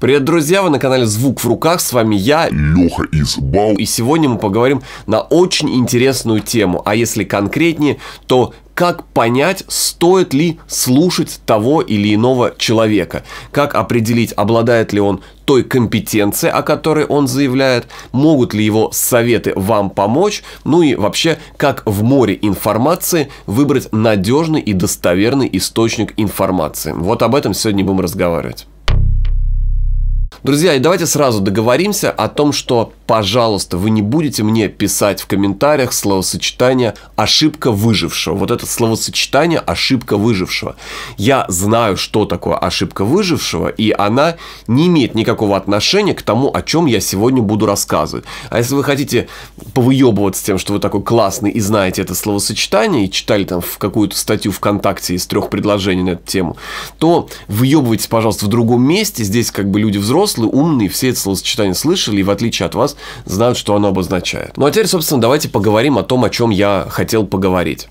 Привет, друзья! Вы на канале Звук в руках. С вами я, Леха из Бау. И сегодня мы поговорим на очень интересную тему. А если конкретнее, то как понять, стоит ли слушать того или иного человека, как определить, обладает ли он той компетенцией, о которой он заявляет, могут ли его советы вам помочь, ну и вообще, как в море информации выбрать надежный и достоверный источник информации. Вот об этом сегодня будем разговаривать. Друзья, и давайте сразу договоримся о том, что пожалуйста, вы не будете мне писать в комментариях словосочетание «ошибка выжившего». Вот это словосочетание «ошибка выжившего». Я знаю, что такое ошибка выжившего, и она не имеет никакого отношения к тому, о чем я сегодня буду рассказывать. А если вы хотите повыебываться тем, что вы такой классный и знаете это словосочетание, и читали там в какую-то статью ВКонтакте из трех предложений на эту тему, то выебывайтесь, пожалуйста, в другом месте. Здесь как бы люди взрослые, умные, все это словосочетание слышали, и в отличие от вас, знают, что оно обозначает. Ну а теперь, собственно, давайте поговорим о том, о чем я хотел поговорить.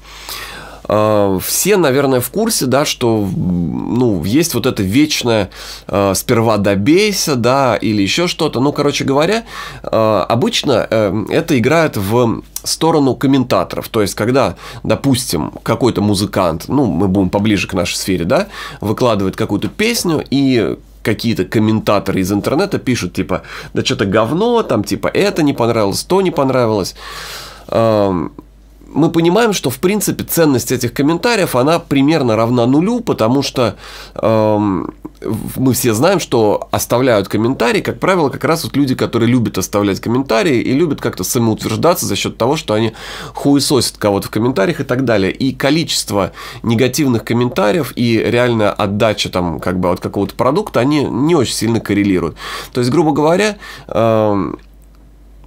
А, все, наверное, в курсе, да, что, ну, есть вот это вечное а, «сперва добейся», да, или еще что-то. Ну, короче говоря, а, обычно э, это играет в сторону комментаторов. То есть, когда, допустим, какой-то музыкант, ну, мы будем поближе к нашей сфере, да, выкладывает какую-то песню, и какие-то комментаторы из интернета пишут, типа, да что-то говно, там, типа, это не понравилось, то не понравилось мы понимаем, что в принципе ценность этих комментариев, она примерно равна нулю, потому что эм, мы все знаем, что оставляют комментарии, как правило, как раз вот люди, которые любят оставлять комментарии и любят как-то самоутверждаться за счет того, что они хуесосят кого-то в комментариях и так далее. И количество негативных комментариев и реальная отдача там как бы от какого-то продукта, они не очень сильно коррелируют. То есть, грубо говоря, эм,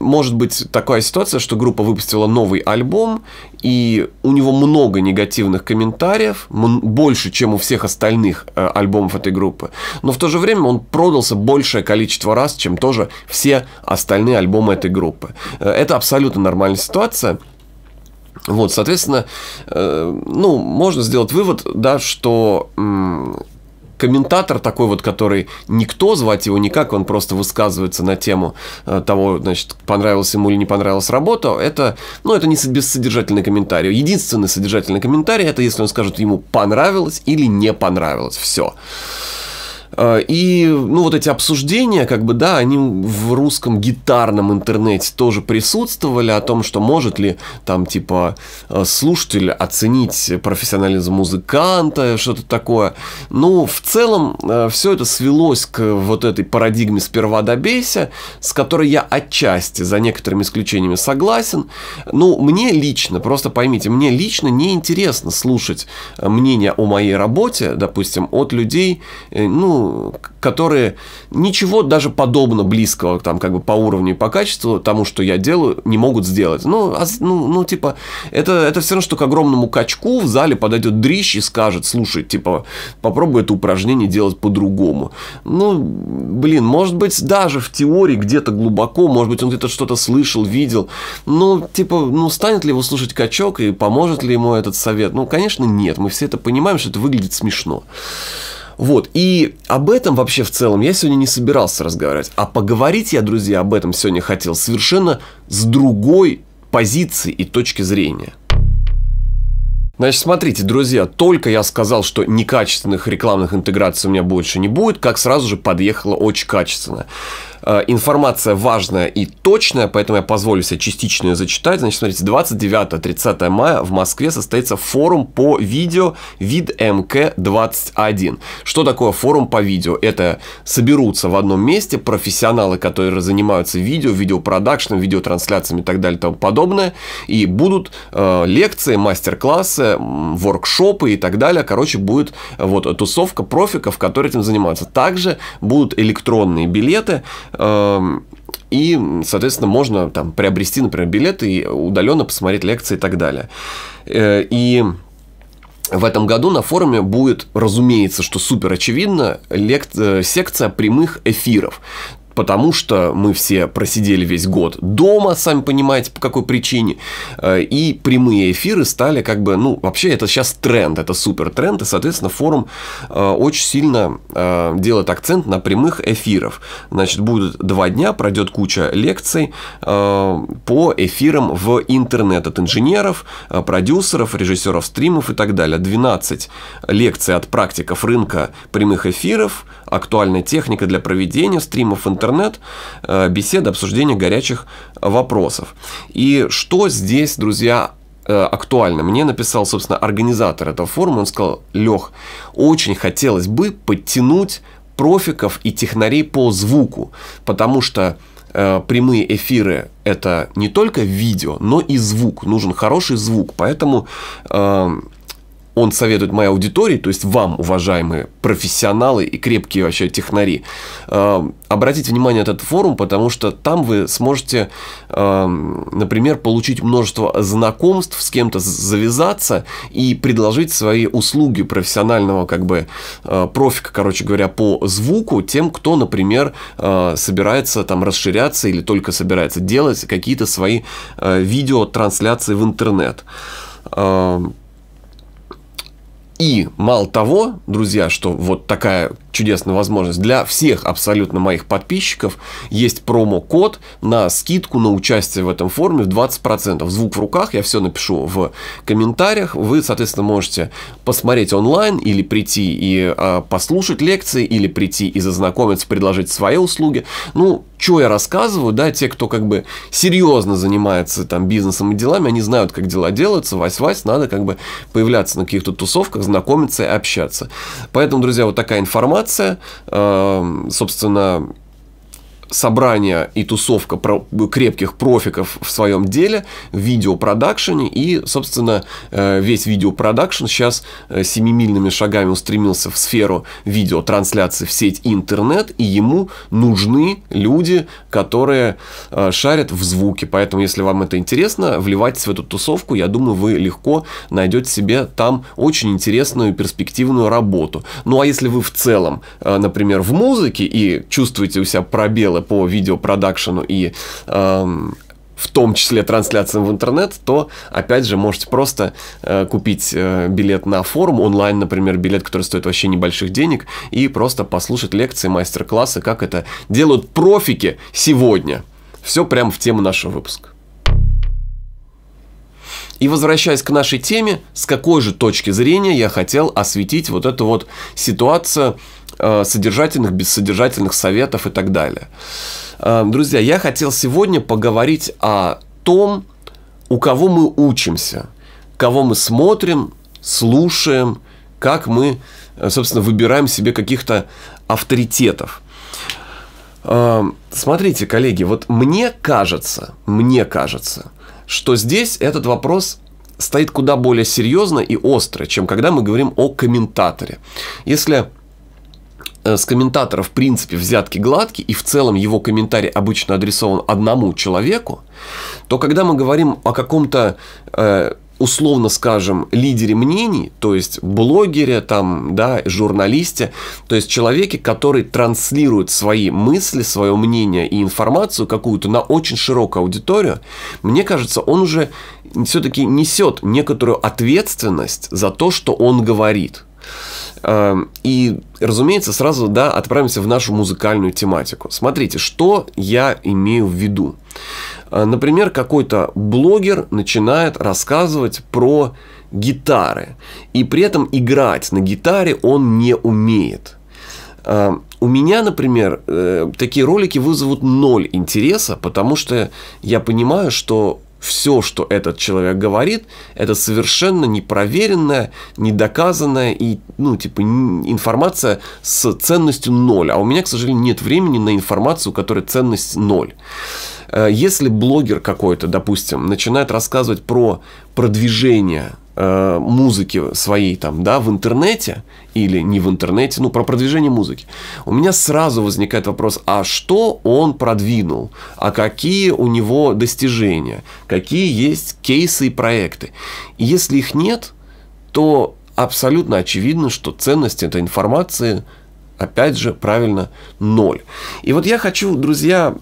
может быть такая ситуация, что группа выпустила новый альбом, и у него много негативных комментариев, больше, чем у всех остальных э, альбомов этой группы. Но в то же время он продался большее количество раз, чем тоже все остальные альбомы этой группы. Э, это абсолютно нормальная ситуация. Вот, соответственно, э, ну, можно сделать вывод, да, что комментатор такой вот, который никто, звать его никак, он просто высказывается на тему э, того, значит, понравилась ему или не понравилась работа, это, ну, это не бессодержательный комментарий. Единственный содержательный комментарий, это если он скажет ему понравилось или не понравилось. Все. Э, и, ну, вот эти обсуждения, как бы, да, они в русском гитарном интернете тоже присутствовали о том, что может ли там, типа, э, слушатель оценить профессионализм музыканта, что-то такое. Ну, в целом, э, все это свелось к вот этой парадигме сперва добейся с которой я отчасти, за некоторыми исключениями, согласен. Ну, мне лично, просто поймите, мне лично неинтересно слушать мнение о моей работе, допустим, от людей, ну, которые ничего даже подобно близкого, там, как бы по уровню и по качеству тому, что я делаю, не могут сделать. Ну, а, ну, ну типа, это, это все равно, что к огромному качку в зале подойдет дрищ и скажет, слушай, типа, попробуй это упражнение делать по-другому. Ну, блин, может быть, даже в теории где-то глубоко, может быть, он где-то что-то слышал, видел. Ну, типа, ну, станет ли его слушать качок и поможет ли ему этот совет? Ну, конечно, нет. Мы все это понимаем, что это выглядит смешно. Вот, и об этом вообще в целом я сегодня не собирался разговаривать, а поговорить я, друзья, об этом сегодня хотел совершенно с другой позиции и точки зрения. Значит, смотрите, друзья, только я сказал, что некачественных рекламных интеграций у меня больше не будет, как сразу же подъехала очень качественная. Э, информация важная и точная, поэтому я позволю себе частично ее зачитать. Значит, смотрите, 29-30 мая в Москве состоится форум по видео «Вид МК-21». Что такое форум по видео? Это соберутся в одном месте профессионалы, которые занимаются видео, видеопродакшном, видеотрансляциями и так далее и тому подобное, и будут э, лекции, мастер-классы, воркшопы и так далее. Короче, будет э, вот тусовка профиков, которые этим занимаются. Также будут электронные билеты, Эм, и, соответственно, можно там приобрести, например, билеты и удаленно посмотреть лекции и так далее. Э, и в этом году на форуме будет, разумеется, что супер очевидно, лек... Э, секция прямых эфиров потому что мы все просидели весь год дома, сами понимаете, по какой причине, э, и прямые эфиры стали как бы, ну, вообще это сейчас тренд, это супер тренд, и, соответственно, форум э, очень сильно э, делает акцент на прямых эфиров. Значит, будут два дня, пройдет куча лекций по эфирам в интернет от инженеров, продюсеров, режиссеров стримов и так далее. 12 лекций от практиков рынка прямых эфиров – актуальная техника для проведения стримов в интернет, э, бесед, обсуждения горячих вопросов. И что здесь, друзья, э, актуально. Мне написал, собственно, организатор этого форума, он сказал, Лех, очень хотелось бы подтянуть профиков и технарей по звуку, потому что э, прямые эфиры это не только видео, но и звук, нужен хороший звук, поэтому он советует моей аудитории, то есть вам, уважаемые профессионалы и крепкие вообще технари, э, обратить внимание на этот форум, потому что там вы сможете, э, например, получить множество знакомств, с кем-то завязаться и предложить свои услуги профессионального как бы э, профика, короче говоря, по звуку тем, кто, например, э, собирается там расширяться или только собирается делать какие-то свои э, видео в интернет. Э, и мало того, друзья, что вот такая чудесная возможность. Для всех абсолютно моих подписчиков есть промокод на скидку на участие в этом форуме в 20%. Звук в руках, я все напишу в комментариях. Вы, соответственно, можете посмотреть онлайн или прийти и э, послушать лекции, или прийти и зазнакомиться, предложить свои услуги. Ну, что я рассказываю, да, те, кто как бы серьезно занимается там бизнесом и делами, они знают, как дела делаются, вась-вась, надо как бы появляться на каких-то тусовках, знакомиться и общаться. Поэтому, друзья, вот такая информация информация, э, собственно, собрание и тусовка про крепких профиков в своем деле, в видеопродакшене, и, собственно, э, весь видеопродакшн сейчас э, семимильными шагами устремился в сферу видеотрансляции в сеть интернет, и ему нужны люди, которые э, шарят в звуке. Поэтому, если вам это интересно, вливайтесь в эту тусовку, я думаю, вы легко найдете себе там очень интересную перспективную работу. Ну а если вы в целом, например, в музыке и чувствуете у себя пробелы по видеопродакшену и эм, в том числе трансляциям в интернет, то, опять же, можете просто э, купить э, билет на форум онлайн, например, билет, который стоит вообще небольших денег, и просто послушать лекции, мастер-классы, как это делают профики сегодня. Все прямо в тему нашего выпуска. И возвращаясь к нашей теме, с какой же точки зрения я хотел осветить вот эту вот ситуацию Э, содержательных, бессодержательных советов и так далее. Эм, друзья, я хотел сегодня поговорить о том, у кого мы учимся, кого мы смотрим, слушаем, как мы, э, собственно, выбираем себе каких-то авторитетов. Эм, смотрите, коллеги, вот мне кажется, мне кажется, что здесь этот вопрос стоит куда более серьезно и остро, чем когда мы говорим о комментаторе. Если Э, с комментатора, в принципе, взятки гладкие, и в целом его комментарий обычно адресован одному человеку, то когда мы говорим о каком-то э, условно скажем, лидере мнений, то есть блогере, там, да, журналисте, то есть человеке, который транслирует свои мысли, свое мнение и информацию какую-то на очень широкую аудиторию, мне кажется, он уже все-таки несет некоторую ответственность за то, что он говорит. Эм, и, разумеется, сразу да, отправимся в нашу музыкальную тематику. Смотрите, что я имею в виду. Э, например, какой-то блогер начинает рассказывать про гитары, и при этом играть на гитаре он не умеет. Эм, у меня, например, э, такие ролики вызовут ноль интереса, потому что я понимаю, что все, что этот человек говорит, это совершенно непроверенная, недоказанная и, ну, типа, информация с ценностью ноль. А у меня, к сожалению, нет времени на информацию, у которой ценность ноль. Э, если блогер какой-то, допустим, начинает рассказывать про продвижение Э, музыки своей там, да, в интернете или не в интернете, ну, про продвижение музыки, у меня сразу возникает вопрос, а что он продвинул, а какие у него достижения, какие есть кейсы и проекты. И если их нет, то абсолютно очевидно, что ценность этой информации, опять же, правильно, ноль. И вот я хочу, друзья,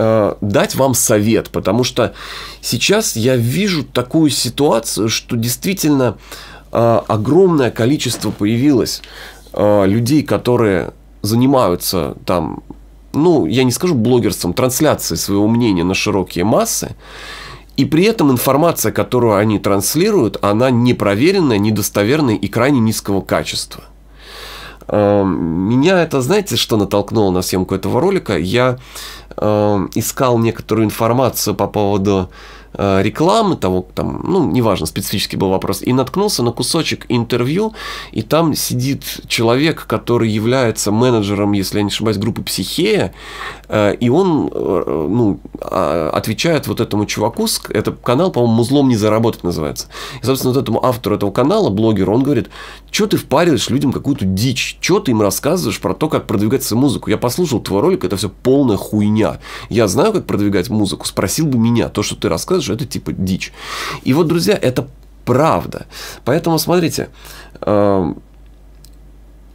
Э, дать вам совет, потому что сейчас я вижу такую ситуацию, что действительно э, огромное количество появилось э, людей, которые занимаются там, ну, я не скажу блогерством, трансляцией своего мнения на широкие массы, и при этом информация, которую они транслируют, она непроверенная, недостоверная и крайне низкого качества – Эм, меня это, знаете, что натолкнуло на съемку этого ролика? Я эм, искал некоторую информацию по поводу Э, рекламы, того, там, ну, неважно, специфический был вопрос, и наткнулся на кусочек интервью, и там сидит человек, который является менеджером, если я не ошибаюсь, группы «Психея», э, и он, э, ну, а, отвечает вот этому чуваку, это канал, по-моему, «Музлом не заработать» называется. И, собственно, вот этому автору этого канала, блогеру, он говорит, что ты впариваешь людям какую-то дичь, что ты им рассказываешь про то, как продвигать свою музыку. Я послушал твой ролик, это все полная хуйня. Я знаю, как продвигать музыку, спросил бы меня, то, что ты рассказываешь, показывает, что это типа дичь. И вот, друзья, это правда. Поэтому смотрите, э,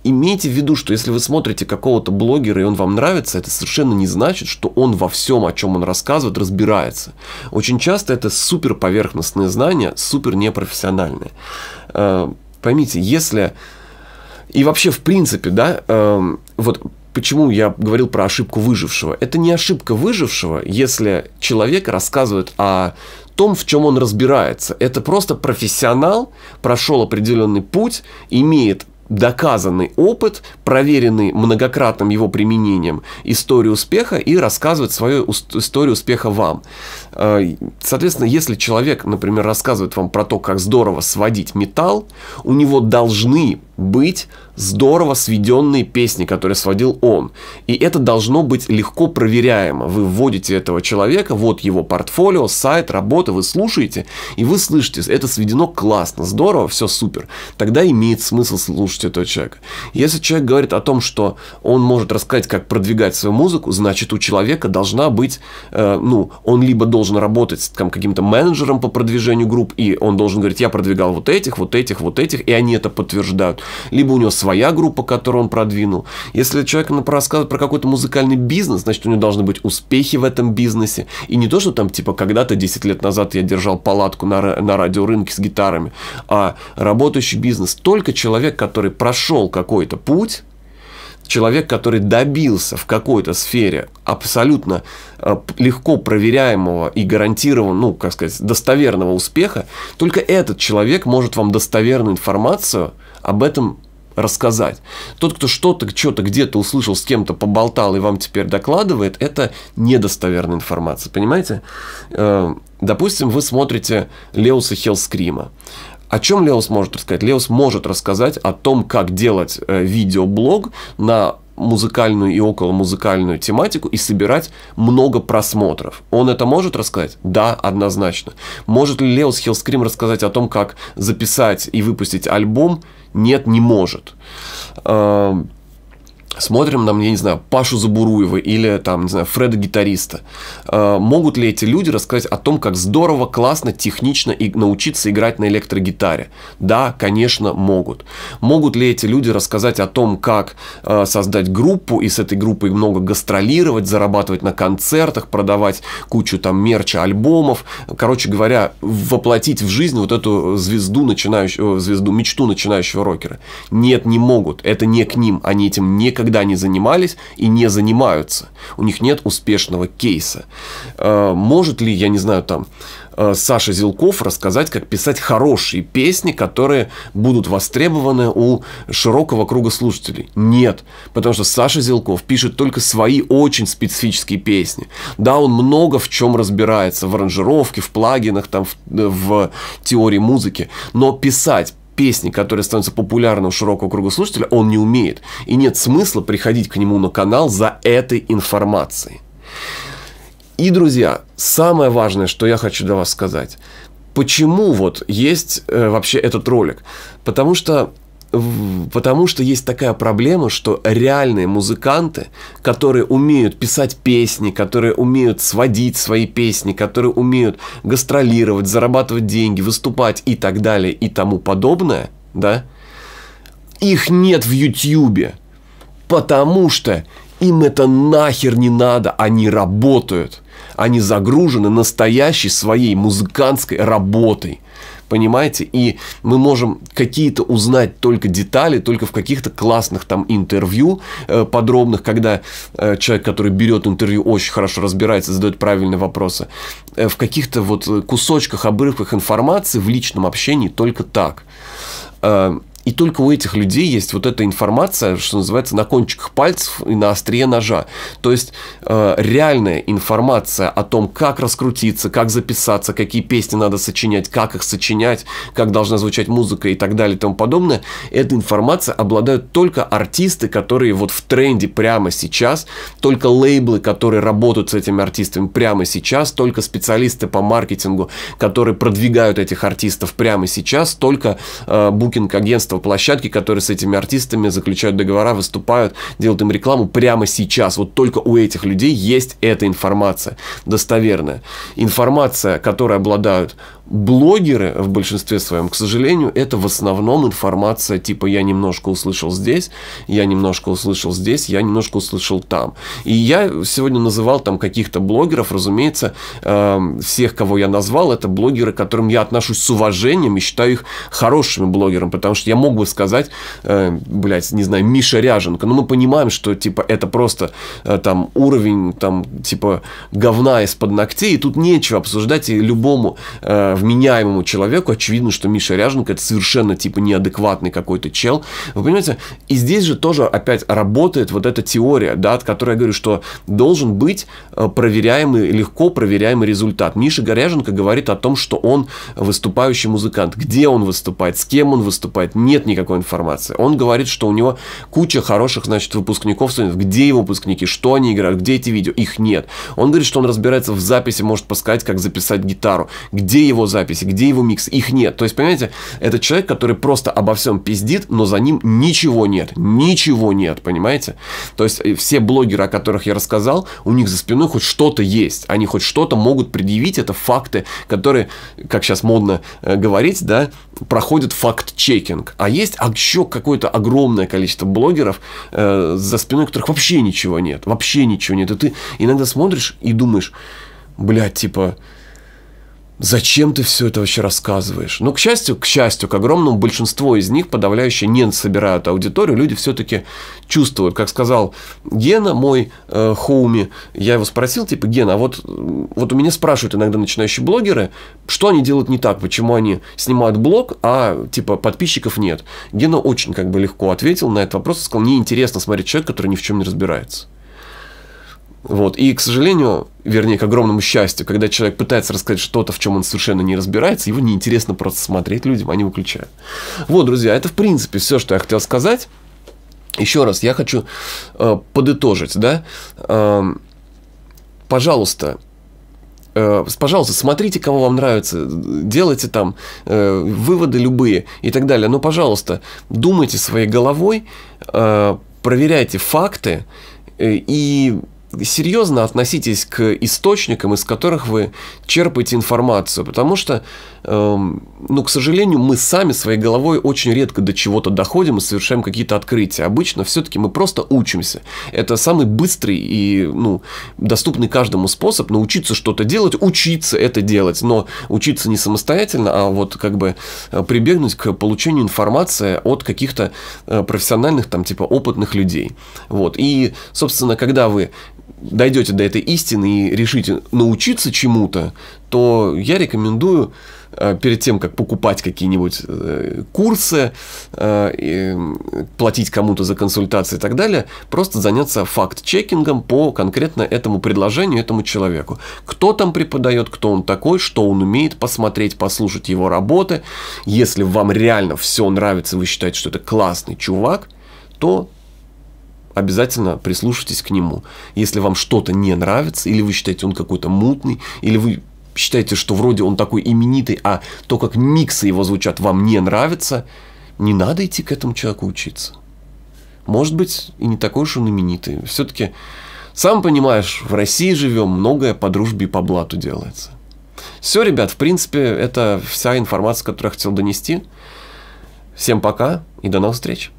имейте в виду, что если вы смотрите какого-то блогера и он вам нравится, это совершенно не значит, что он во всем, о чем он рассказывает, разбирается. Очень часто это супер поверхностные знания, супер непрофессиональные. Э, эм, поймите, если... И вообще, в принципе, да, э, вот Почему я говорил про ошибку выжившего? Это не ошибка выжившего, если человек рассказывает о том, в чем он разбирается. Это просто профессионал, прошел определенный путь, имеет доказанный опыт, проверенный многократным его применением историю успеха и рассказывает свою историю успеха вам. Э, соответственно, если человек, например, рассказывает вам про то, как здорово сводить металл, у него должны быть здорово сведенные песни, которые сводил он. И это должно быть легко проверяемо. Вы вводите этого человека, вот его портфолио, сайт, работа, вы слушаете, и вы слышите, это сведено классно, здорово, все супер. Тогда имеет смысл слушать этого человека. Если человек говорит о том, что он может рассказать, как продвигать свою музыку, значит у человека должна быть, э, ну, он либо должен должен работать там, каким-то менеджером по продвижению групп, и он должен говорить, я продвигал вот этих, вот этих, вот этих, и они это подтверждают. Либо у него своя группа, которую он продвинул. Если человек рассказывает про какой-то музыкальный бизнес, значит, у него должны быть успехи в этом бизнесе. И не то, что там, типа, когда-то 10 лет назад я держал палатку на, на радиорынке с гитарами, а работающий бизнес. Только человек, который прошел какой-то путь, человек, который добился в какой-то сфере абсолютно э, легко проверяемого и гарантированного, ну, как сказать, достоверного успеха, только этот человек может вам достоверную информацию об этом рассказать. Тот, кто что-то, что-то где-то услышал, с кем-то поболтал и вам теперь докладывает, это недостоверная информация, понимаете? Э, допустим, вы смотрите Леуса Хелскрима. О чем Леос может рассказать? Леос может рассказать о том, как делать э, видеоблог на музыкальную и около музыкальную тематику и собирать много просмотров. Он это может рассказать? Да, однозначно. Может ли Леос Хиллскрим рассказать о том, как записать и выпустить альбом? Нет, не может. Эм, смотрим, там, я не знаю, Пашу Забуруева или, там, не знаю, Фреда Гитариста. А, могут ли эти люди рассказать о том, как здорово, классно, технично и научиться играть на электрогитаре? Да, конечно, могут. Могут ли эти люди рассказать о том, как а, создать группу и с этой группой много гастролировать, зарабатывать на концертах, продавать кучу там мерча, альбомов, короче говоря, воплотить в жизнь вот эту звезду начинающую звезду, мечту начинающего рокера? Нет, не могут. Это не к ним. Они этим не никогда не занимались и не занимаются. У них нет успешного кейса. Э, может ли, я не знаю, там, э, Саша Зелков рассказать, как писать хорошие песни, которые будут востребованы у широкого круга слушателей. Нет, потому что Саша Зелков пишет только свои очень специфические песни. Да, он много в чем разбирается, в аранжировке, в плагинах, там, в, э, в теории музыки, но писать песни, которая становится популярна у широкого круга слушателя, он не умеет. И нет смысла приходить к нему на канал за этой информацией. И, друзья, самое важное, что я хочу для вас сказать. Почему вот есть э, вообще этот ролик? Потому что потому что есть такая проблема, что реальные музыканты, которые умеют писать песни, которые умеют сводить свои песни, которые умеют гастролировать, зарабатывать деньги, выступать и так далее и тому подобное, да, их нет в Ютьюбе, потому что им это нахер не надо, они работают. Они загружены настоящей своей музыкантской работой. Понимаете? И мы можем какие-то узнать только детали, только в каких-то классных там интервью э, подробных, когда э, человек, который берет интервью, очень хорошо разбирается, задает правильные вопросы. Э, в каких-то вот э, кусочках, обрывках информации в личном общении только так. Э, и только у этих людей есть вот эта информация, что называется, на кончиках пальцев и на острие ножа. То есть э, реальная информация о том, как раскрутиться, как записаться, какие песни надо сочинять, как их сочинять, как должна звучать музыка и так далее и тому подобное, эта информация обладают только артисты, которые вот в тренде прямо сейчас, только лейблы, которые работают с этими артистами прямо сейчас, только специалисты по маркетингу, которые продвигают этих артистов прямо сейчас, только э, букинг-агентство агентства, площадки, которые с этими артистами заключают договора, выступают, делают им рекламу прямо сейчас. Вот только у этих людей есть эта информация достоверная. Информация, которой обладают блогеры в большинстве своем, к сожалению, это в основном информация типа «я немножко услышал здесь», «я немножко услышал здесь», «я немножко услышал там». И я сегодня называл там каких-то блогеров, разумеется, э, всех, кого я назвал, это блогеры, к которым я отношусь с уважением и считаю их хорошими блогерами, потому что я мог бы сказать, э, блядь, не знаю, Миша Ряженко, но мы понимаем, что типа это просто э, там уровень там типа говна из-под ногтей, и тут нечего обсуждать, и любому э, э, вменяемому человеку очевидно, что Миша Ряженко это совершенно типа неадекватный какой-то чел. Вы понимаете? И здесь же тоже опять работает вот эта теория, да, от которой я говорю, что должен быть э, проверяемый, легко проверяемый результат. Миша Горяженко говорит о том, что он выступающий музыкант. Где он выступает, с кем он выступает, нет никакой информации. Он говорит, что у него куча хороших, значит, выпускников, где его выпускники, что они играют, где эти видео, их нет. Он говорит, что он разбирается в записи, может подсказать, как записать гитару, где его его записи, где его микс, их нет. То есть, понимаете, это человек, который просто обо всем пиздит, но за ним ничего нет, ничего нет, понимаете? То есть, э, все блогеры, о которых я рассказал, у них за спиной хоть что-то есть, они хоть что-то могут предъявить, это факты, которые, как сейчас модно э, говорить, да, проходят факт-чекинг. А есть еще какое-то огромное количество блогеров, э, за спиной которых вообще ничего нет, вообще ничего нет. И ты иногда смотришь и думаешь, блядь, типа, Зачем ты все это вообще рассказываешь? Ну, к счастью, к счастью, к огромному большинству из них подавляющее не собирают аудиторию, люди все-таки чувствуют. Как сказал Гена, мой э, хоуми, я его спросил, типа, Гена, а вот, вот у меня спрашивают иногда начинающие блогеры, что они делают не так, почему они снимают блог, а, типа, подписчиков нет. Гена очень как бы легко ответил на этот вопрос и сказал, мне интересно смотреть человека, который ни в чем не разбирается. Вот. И, к сожалению, вернее, к огромному счастью, когда человек пытается рассказать что-то, в чем он совершенно не разбирается, его неинтересно просто смотреть людям, они а выключают. Вот, друзья, это, в принципе, все, что я хотел сказать. Еще раз, я хочу э, подытожить, да, э, пожалуйста, э, пожалуйста, смотрите, кого вам нравится, делайте там э, выводы любые и так далее, но, пожалуйста, думайте своей головой, э, проверяйте факты э, и серьезно относитесь к источникам, из которых вы черпаете информацию, потому что, эм, ну, к сожалению, мы сами своей головой очень редко до чего-то доходим и совершаем какие-то открытия. Обычно все-таки мы просто учимся. Это самый быстрый и, ну, доступный каждому способ научиться что-то делать, учиться это делать, но учиться не самостоятельно, а вот как бы э, прибегнуть к получению информации от каких-то э, профессиональных, там, типа, опытных людей. Вот. И, собственно, когда вы дойдете до этой истины и решите научиться чему-то, то я рекомендую э, перед тем, как покупать какие-нибудь э, курсы, э, платить кому-то за консультации и так далее, просто заняться факт-чекингом по конкретно этому предложению, этому человеку. Кто там преподает, кто он такой, что он умеет, посмотреть, послушать его работы. Если вам реально все нравится, вы считаете, что это классный чувак, то обязательно прислушайтесь к нему. Если вам что-то не нравится, или вы считаете, он какой-то мутный, или вы считаете, что вроде он такой именитый, а то, как миксы его звучат, вам не нравится, не надо идти к этому человеку учиться. Может быть, и не такой уж он именитый. Все-таки, сам понимаешь, в России живем, многое по дружбе и по блату делается. Все, ребят, в принципе, это вся информация, которую я хотел донести. Всем пока и до новых встреч.